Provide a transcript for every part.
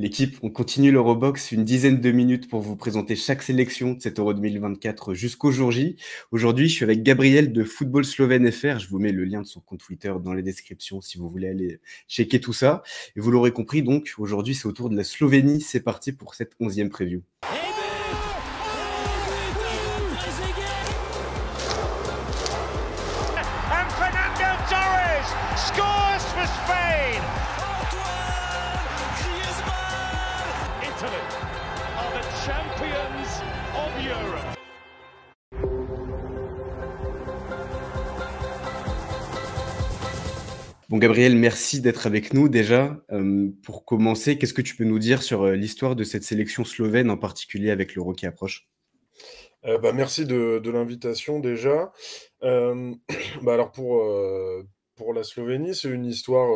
L'équipe, on continue l'Eurobox une dizaine de minutes pour vous présenter chaque sélection de cet Euro 2024 jusqu'au jour J. Aujourd'hui, je suis avec Gabriel de Football Slovène FR. Je vous mets le lien de son compte Twitter dans la description si vous voulez aller checker tout ça. Et vous l'aurez compris, donc aujourd'hui, c'est au tour de la Slovénie. C'est parti pour cette onzième preview. Gabriel, merci d'être avec nous déjà. Euh, pour commencer, qu'est-ce que tu peux nous dire sur euh, l'histoire de cette sélection slovène, en particulier avec l'Euro qui approche euh, bah, Merci de, l'invitation déjà. Bah, alors pour, pour la Slovénie, c'est une histoire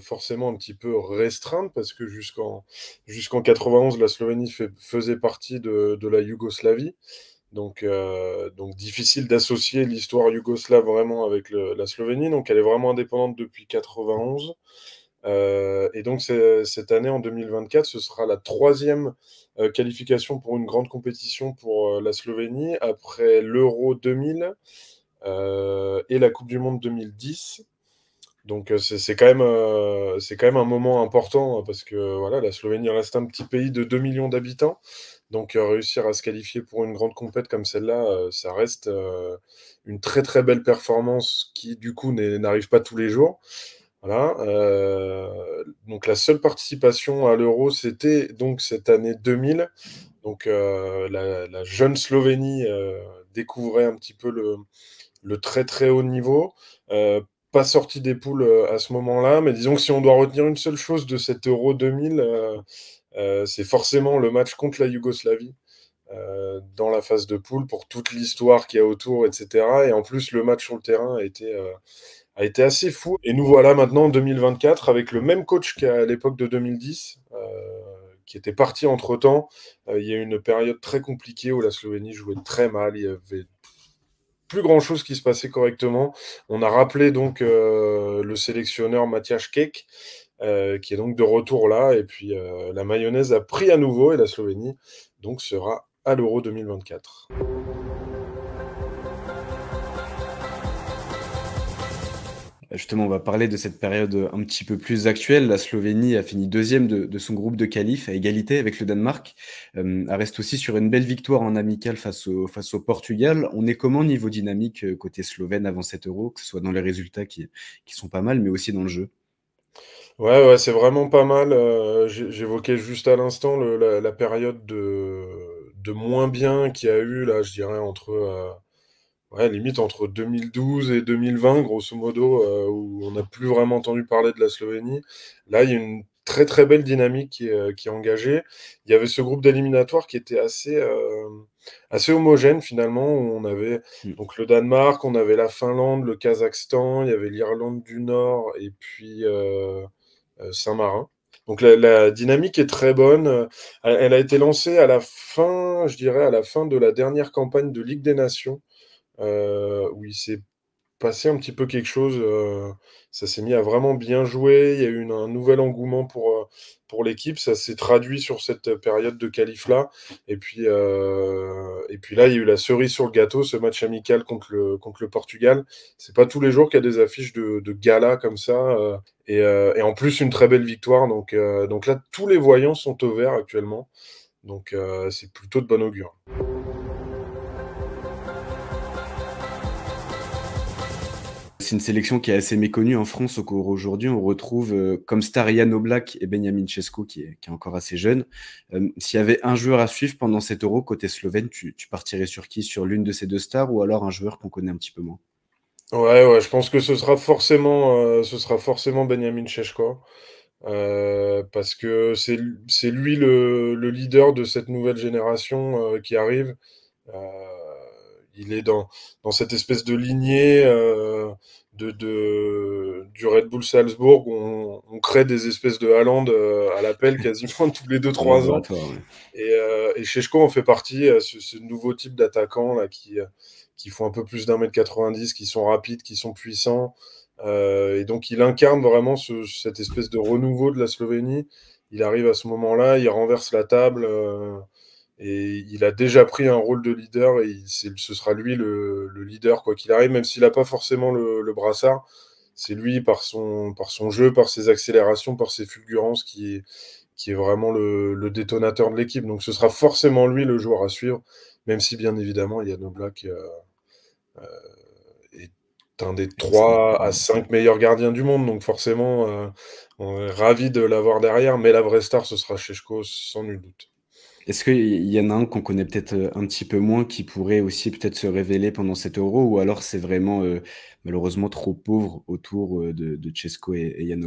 forcément un petit peu restreinte parce que jusqu'en jusqu'en 91, la Slovénie faisait partie de, de la Yougoslavie. Donc, euh, donc difficile d'associer l'histoire yougoslave vraiment avec la Slovénie. Donc elle est vraiment indépendante depuis 91. Euh, et donc cette année, en 2024, ce sera la troisième euh, qualification pour une grande compétition pour la Slovénie, après l'Euro 2000 et la Coupe du Monde 2010. Donc c'est quand, quand, même un moment important hein, parce que voilà, la Slovénie reste un petit pays de 2 millions d'habitants, donc euh, réussir à se qualifier pour une grande compète comme celle-là, euh, ça reste euh, une très très belle performance qui du coup n'arrive pas tous les jours. Voilà. donc la seule participation à l'Euro, c'était donc cette année 2000. Donc la, jeune Slovénie découvrait un petit peu le, le très très haut niveau. pas sorti des poules à ce moment-là, mais disons que si on doit retenir une seule chose de cet Euro 2000, euh, c'est forcément le match contre la Yougoslavie euh, dans la phase de poule pour toute l'histoire qu'il y a autour, etc. Et en plus, le match sur le terrain a été, euh, a été assez fou. Et nous voilà maintenant en 2024 avec le même coach qu'à l'époque de 2010, qui était parti entre-temps. il y a eu une période très compliquée où la Slovénie jouait très mal. Il y avait plus grand-chose qui se passait correctement. On a rappelé donc le sélectionneur Mathias Kek, euh, qui est donc de retour là. Et puis euh, la mayonnaise a pris à nouveau et la Slovénie donc sera à l'Euro 2024. Justement, on va parler de cette période un petit peu plus actuelle. La Slovénie a fini deuxième de, son groupe de qualifs à égalité avec le Danemark. Euh, elle reste aussi sur une belle victoire en amical face au, Portugal. On est comment niveau dynamique côté slovène avant cet Euro, que ce soit dans les résultats qui sont pas mal, mais aussi dans le jeu Ouais, c'est vraiment pas mal. Euh, j'évoquais juste à l'instant la, période de, de moins bien qui a eu, là, je dirais, entre, euh, limite entre 2012 et 2020, grosso modo, euh, où on n'a plus vraiment entendu parler de la Slovénie. Là, il y a une très très belle dynamique qui est, engagée. Il y avait ce groupe d'éliminatoires qui était assez, assez homogène finalement, où on avait hmm. donc le Danemark, on avait la Finlande, le Kazakhstan, il y avait l'Irlande du Nord, et puis... Euh, Saint-Marin. Donc la, dynamique est très bonne. Elle, a été lancée à la fin, je dirais, à la fin de la dernière campagne de Ligue des Nations, euh, où passer un petit peu quelque chose. Euh, ça s'est mis à vraiment bien jouer. Il y a eu un nouvel engouement pour, euh, pour l'équipe. Ça s'est traduit sur cette période de qualif-là. Et, puis euh, et puis là, il y a eu la cerise sur le gâteau, ce match amical contre le, contre le Portugal. C'est pas tous les jours qu'il y a des affiches de, gala comme ça. et, et, en plus, une très belle victoire. Donc, donc là, tous les voyants sont au vert actuellement. Donc c'est plutôt de bon augure. c'est une sélection qui est assez méconnue en France au cours aujourd'hui. On retrouve euh, comme star Yann Oblak et Benjamin chesco qui est, encore assez jeune. Euh, s'il y avait un joueur à suivre pendant cet euro côté slovène, tu, partirais sur qui Sur l'une de ces deux stars ou alors un joueur qu'on connaît un petit peu moins Ouais, ouais, je pense que ce sera forcément, euh, ce sera forcément Benjamin Cesco. parce que c'est lui le, leader de cette nouvelle génération qui arrive il est dans, cette espèce de lignée euh, du Red Bull Salzbourg où on, crée des espèces de Haaland euh, à l'appel quasiment tous les 2-3 ans. Et, Chechko euh, en fait partie, ce, ce nouveau type d'attaquant qui, qui font un peu plus d'un mètre 90, qui sont rapides, qui sont puissants. et donc il incarne vraiment cette espèce de renouveau de la Slovénie. Il arrive à ce moment-là, il renverse la table. Et il a déjà pris un rôle de leader et ce sera lui le, leader, quoi qu'il arrive, même s'il n'a pas forcément le, brassard. C'est lui, par son, jeu, par ses accélérations, par ses fulgurances, qui est, vraiment le, détonateur de l'équipe. Donc ce sera forcément lui le joueur à suivre, même si bien évidemment, Yann Oblak euh, euh, est un des trois à 5 meilleurs gardiens du monde. Donc forcément, euh, on est ravi de l'avoir derrière, mais la vraie star, ce sera Chechko, sans nul doute. Est-ce qu'il y en a un qu'on connaît peut-être euh, un petit peu moins qui pourrait aussi peut-être se révéler pendant cet euro ou alors c'est vraiment euh, malheureusement trop pauvre autour euh, de, de et, et Yann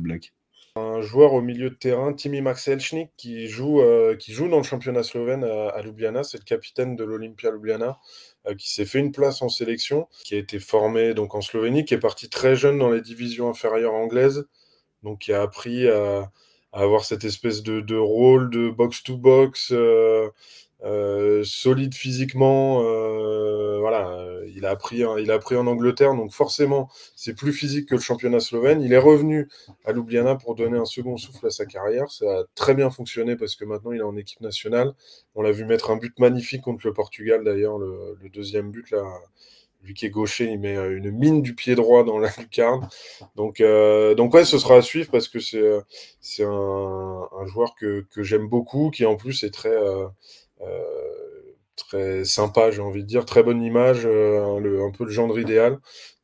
Un joueur au milieu de terrain, Timi Maxelchnik, qui joue, qui joue dans le championnat slovène à, Ljubljana, c'est le capitaine de l'Olympia Ljubljana qui s'est fait une place en sélection, qui a été formé donc en Slovénie, qui est parti très jeune dans les divisions inférieures anglaises, donc qui a appris à avoir cette espèce de, rôle de box-to-box, euh, euh, solide physiquement. Euh, voilà, il a, appris, il a en Angleterre, donc forcément, c'est plus physique que le championnat slovène. Il est revenu à Ljubljana pour donner un second souffle à sa carrière. Ça a très bien fonctionné parce que maintenant, il est en équipe nationale. On l'a vu mettre un but magnifique contre le Portugal, d'ailleurs, le, le, deuxième but là lui qui est gaucher, il met euh, une mine du pied droit dans la lucarne. Donc, euh, donc ouais, ce sera à suivre parce que c'est, euh, un, joueur que, j'aime beaucoup, qui en plus est très, très sympa, j'ai envie de dire, très bonne image, un peu le genre idéal.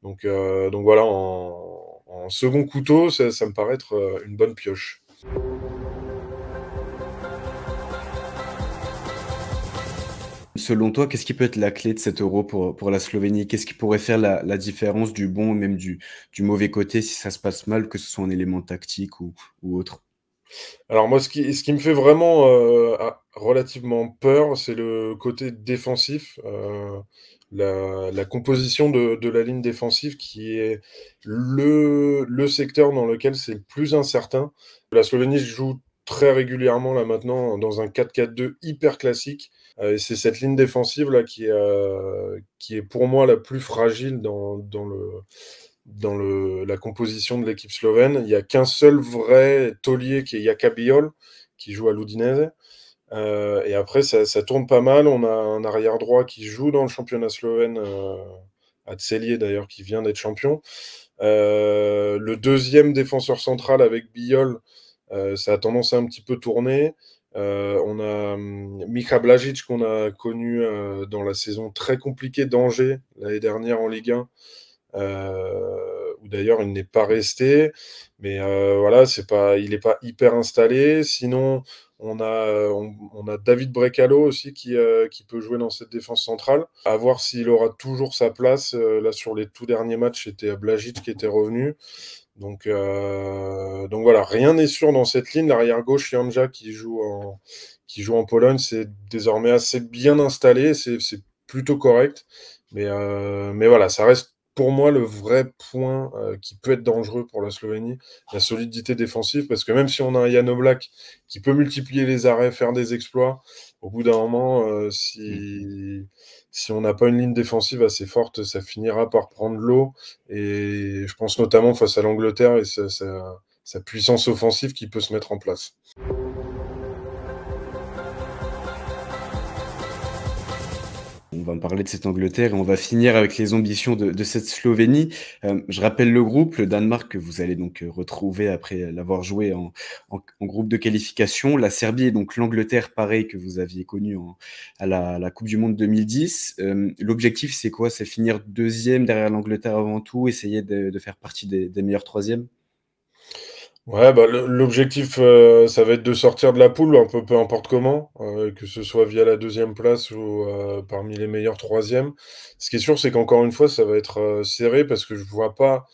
Donc, donc voilà, en, second couteau, ça, ça me paraît être une bonne pioche. Selon toi, qu'est-ce qui peut être la clé de cet euro pour, pour la Slovénie Qu'est-ce qui pourrait faire la, la, différence du bon, même du, du mauvais côté, si ça se passe mal, que ce soit un élément tactique ou, ou autre alors moi, ce qui, ce qui, me fait vraiment euh, ah, relativement peur, c'est le côté défensif, euh, la, la, composition de, de, la ligne défensive qui est le, le secteur dans lequel c'est le plus incertain. La Slovénie joue très régulièrement là maintenant dans un 4-4-2 hyper classique. Euh, et c'est cette ligne défensive là qui est, euh, qui est pour moi la plus fragile dans, dans le, dans le, la composition de l'équipe slovène. Il n'y a qu'un seul vrai taulier qui est Jakabiol, qui joue à l'Udinese. Euh, et après, ça, tourne pas mal. On a un arrière droit qui joue dans le championnat slovène, à Tselier d'ailleurs, qui vient d'être champion. le deuxième défenseur central avec Biol, euh, ça a tendance à un petit peu tourner. Euh, on a hum, Mikha Blagic qu'on a connu euh, dans la saison très compliquée d'Angers l'année dernière en Ligue 1. où d'ailleurs il n'est pas resté. Mais voilà, c'est pas, il n'est pas hyper installé. Sinon, on a, on, a David Brecalo aussi qui, peut jouer dans cette défense centrale. À voir s'il aura toujours sa place. là, sur les tout derniers matchs, c'était Blagic qui était revenu. Euh, donc, voilà, rien n'est sûr dans cette ligne. L'arrière gauche, Janja qui joue en, qui joue en Pologne, c'est désormais assez bien installé, c'est plutôt correct. Mais, euh, mais voilà, ça reste pour moi, le vrai point euh, qui peut être dangereux pour la Slovénie, la solidité défensive, parce que même si on a un Jan Oblak qui peut multiplier les arrêts, faire des exploits, au bout d'un moment, euh, mmh. si, on n'a pas une ligne défensive assez forte, ça finira par prendre l'eau. Et je pense notamment face à l'Angleterre et sa puissance offensive qui peut se mettre en place. on va parler de cette Angleterre et on va finir avec les ambitions de, cette Slovénie. Euh, je rappelle le groupe, le Danemark que vous allez donc euh, retrouver après l'avoir joué en, groupe de qualification, la Serbie et donc l'Angleterre, pareil que vous aviez connu à la, Coupe du Monde 2010. Euh, l'objectif, c'est quoi C'est finir deuxième derrière l'Angleterre avant tout, essayer de, faire partie des meilleurs troisièmes Ouais, bah, l'objectif, euh, ça va être de sortir de la poule un peu peu importe comment, euh, que ce soit via la deuxième place ou euh, parmi les meilleurs troisièmes. Ce qui est sûr, c'est qu'encore une fois, ça va être, serré parce que je ne vois pas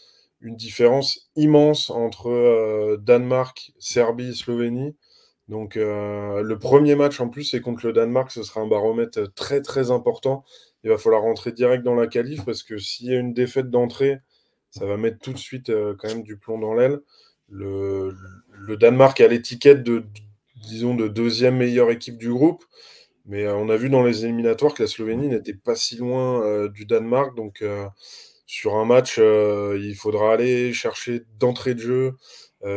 une différence immense entre, Danemark, Serbie, Slovénie. Donc, le premier match, en plus, c'est contre le Danemark, ce sera un baromètre, très, très important. Il va falloir rentrer direct dans la qualif parce que s'il y a une défaite d'entrée, ça va mettre tout de suite, quand même du plomb dans l'aile le, Danemark a l'étiquette de, disons, de deuxième meilleure équipe du groupe. Mais euh, on a vu dans les éliminatoires que la Slovénie n'était pas si loin euh, du Danemark. Donc, euh, sur un match, il faudra aller chercher d'entrée de jeu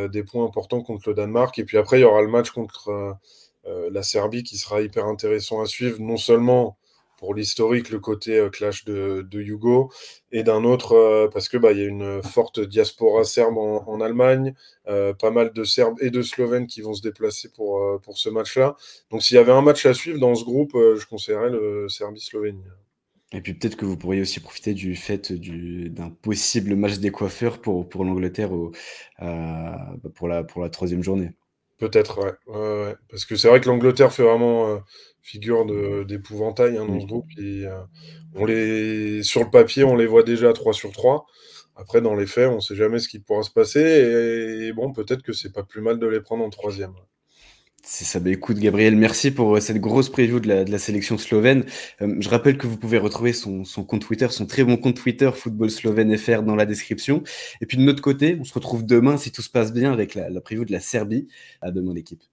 des points importants contre le Danemark. Et puis après, il y aura le match contre la Serbie qui sera hyper intéressant à suivre, non seulement pour l'historique, le côté euh, clash de, Hugo, et d'un autre euh, parce que bah, il y a une forte diaspora serbe en, Allemagne, euh, pas mal de Serbes et de Slovènes qui vont se déplacer pour, pour ce match-là. Donc s'il y avait un match à suivre dans ce groupe, je conseillerais le Serbie-Slovénie. Et puis peut-être que vous pourriez aussi profiter du fait du, d'un possible match des coiffeurs pour, pour l'Angleterre bah, pour, la, pour la troisième journée. Peut-être, ouais. Parce que c'est vrai que l'Angleterre fait vraiment euh, figure mmh. d'épouvantail hein, dans ce groupe. Et, euh, on les, sur le papier, on les voit déjà 3 sur 3. Après, dans les faits, on ne sait jamais ce qui pourra se passer. Et, bon, peut-être que c'est pas plus mal de les prendre en troisième. C'est ça. Bah, écoute, Gabriel, merci pour euh, cette grosse preview de la, sélection slovène. Euh, je rappelle que vous pouvez retrouver son, compte Twitter, son très bon compte Twitter, Football Slovène FR, dans la description. Et puis de notre côté, on se retrouve demain, si tout se passe bien, avec la, la preview de la Serbie. À demain, l'équipe.